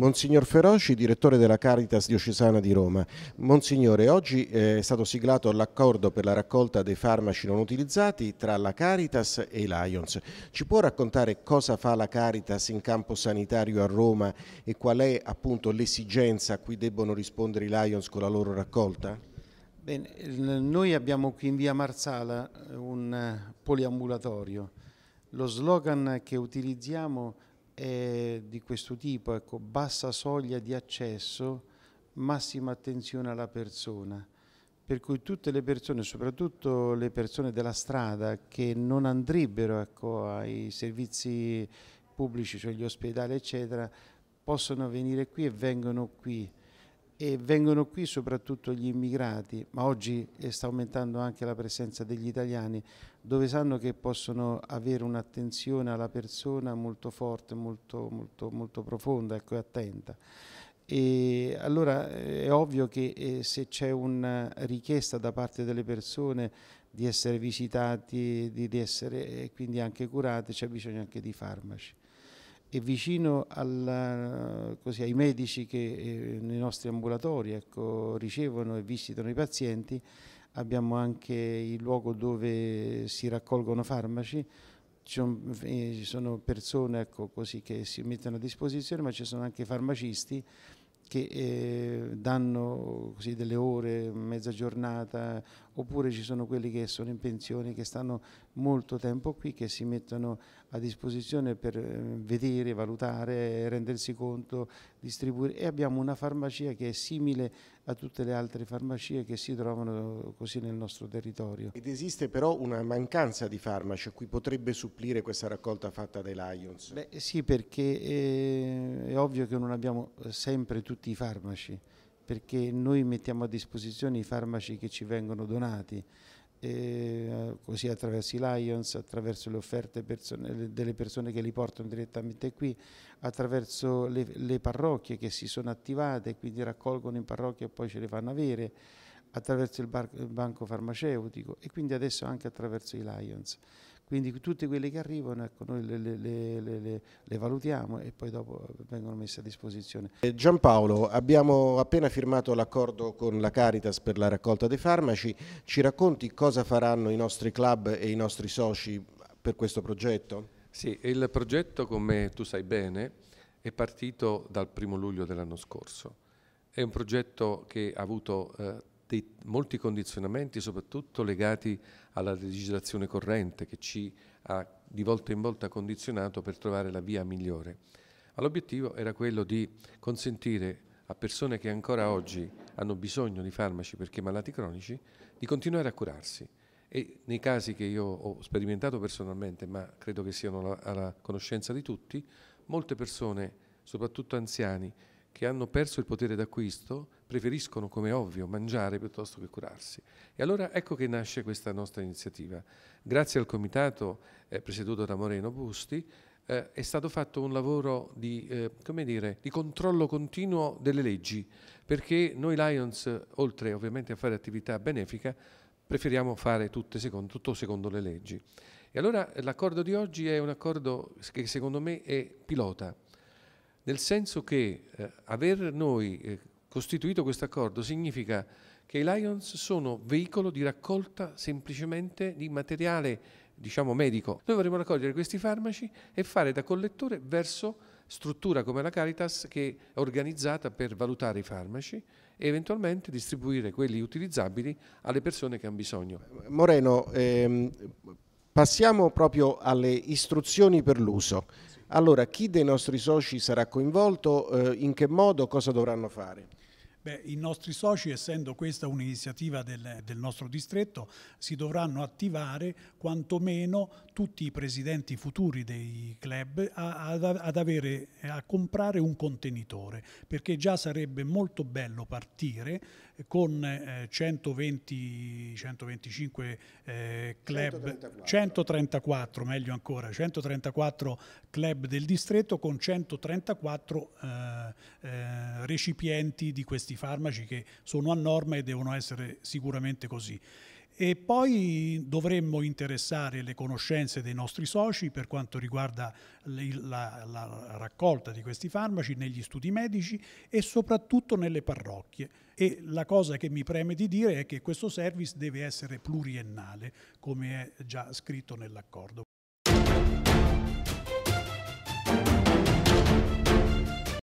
Monsignor Feroci, direttore della Caritas Diocesana di Roma. Monsignore, oggi eh, è stato siglato l'accordo per la raccolta dei farmaci non utilizzati tra la Caritas e i l'Ions. Ci può raccontare cosa fa la Caritas in campo sanitario a Roma e qual è appunto l'esigenza a cui debbono rispondere i Lions con la loro raccolta? Bene, noi abbiamo qui in via Marsala eh, un eh, poliambulatorio. Lo slogan che utilizziamo è eh, di questo tipo, ecco, bassa soglia di accesso, massima attenzione alla persona. Per cui tutte le persone, soprattutto le persone della strada che non andrebbero ecco, ai servizi pubblici, cioè gli ospedali, eccetera, possono venire qui e vengono qui e vengono qui soprattutto gli immigrati, ma oggi eh, sta aumentando anche la presenza degli italiani, dove sanno che possono avere un'attenzione alla persona molto forte, molto, molto, molto profonda ecco, e attenta. E allora eh, è ovvio che eh, se c'è una richiesta da parte delle persone di essere visitati, di, di essere eh, quindi anche curate, c'è bisogno anche di farmaci e vicino alla, così, ai medici che eh, nei nostri ambulatori ecco, ricevono e visitano i pazienti, abbiamo anche il luogo dove si raccolgono farmaci, ci eh, sono persone ecco, così, che si mettono a disposizione, ma ci sono anche farmacisti che eh, danno così, delle ore, mezza giornata, oppure ci sono quelli che sono in pensione, che stanno molto tempo qui, che si mettono a disposizione per eh, vedere, valutare, rendersi conto distribuire e abbiamo una farmacia che è simile a tutte le altre farmacie che si trovano così nel nostro territorio. Ed esiste però una mancanza di farmaci a cui potrebbe supplire questa raccolta fatta dai Lions? Beh, sì, perché è, eh, è ovvio che non abbiamo sempre tutti i farmaci, perché noi mettiamo a disposizione i farmaci che ci vengono donati eh, così attraverso i Lions, attraverso le offerte persone, delle persone che li portano direttamente qui, attraverso le, le, parrocchie che si sono attivate, quindi raccolgono in parrocchia e poi ce le fanno avere, attraverso il, bar, il banco farmaceutico e quindi adesso anche attraverso i Lions. Quindi tutte quelle che arrivano ecco, noi le, le, le, le, valutiamo e poi dopo vengono messe a disposizione. Eh, Giampaolo, abbiamo appena firmato l'accordo con la Caritas per la raccolta dei farmaci, ci racconti cosa faranno i nostri club e i nostri soci per questo progetto? Sì, il progetto come tu sai bene è partito dal primo luglio dell'anno scorso. È un progetto che ha avuto eh, dei molti condizionamenti, soprattutto legati alla legislazione corrente, che ci ha di volta in volta condizionato per trovare la via migliore. L'obiettivo era quello di consentire a persone che ancora oggi hanno bisogno di farmaci perché malati cronici, di continuare a curarsi. E nei casi che io ho sperimentato personalmente, ma credo che siano alla conoscenza di tutti, molte persone, soprattutto anziani, che hanno perso il potere d'acquisto preferiscono, come ovvio, mangiare piuttosto che curarsi. E allora ecco che nasce questa nostra iniziativa. Grazie al comitato eh, presieduto da Moreno Busti, eh, è stato fatto un lavoro di, eh, dire, di, controllo continuo delle leggi, perché noi Lions, oltre ovviamente a fare attività benefica, preferiamo fare secondo, tutto secondo le leggi. E allora l'accordo di oggi è un accordo che secondo me è pilota, nel senso che eh, aver noi eh, costituito questo accordo significa che i Lions sono veicolo di raccolta semplicemente di materiale diciamo medico. Noi vorremmo raccogliere questi farmaci e fare da collettore verso struttura come la Caritas che è organizzata per valutare i farmaci e eventualmente distribuire quelli utilizzabili alle persone che hanno bisogno. Moreno, ehm, passiamo proprio alle istruzioni per l'uso. Allora, chi dei nostri soci sarà coinvolto, eh, in che modo, cosa dovranno fare? Beh, I nostri soci, essendo questa un'iniziativa del, del, nostro distretto, si dovranno attivare quantomeno tutti i presidenti futuri dei club a, ad, ad avere, a comprare un contenitore, perché già sarebbe molto bello partire con eh, 120, 125 eh, club, 134. 134. meglio ancora, 134 club del distretto con 134 eh, eh recipienti di questi farmaci che sono a norma e devono essere sicuramente così. E poi dovremmo interessare le conoscenze dei nostri soci per quanto riguarda la, la, raccolta di questi farmaci negli studi medici e soprattutto nelle parrocchie. E la cosa che mi preme di dire è che questo service deve essere pluriennale, come è già scritto nell'accordo.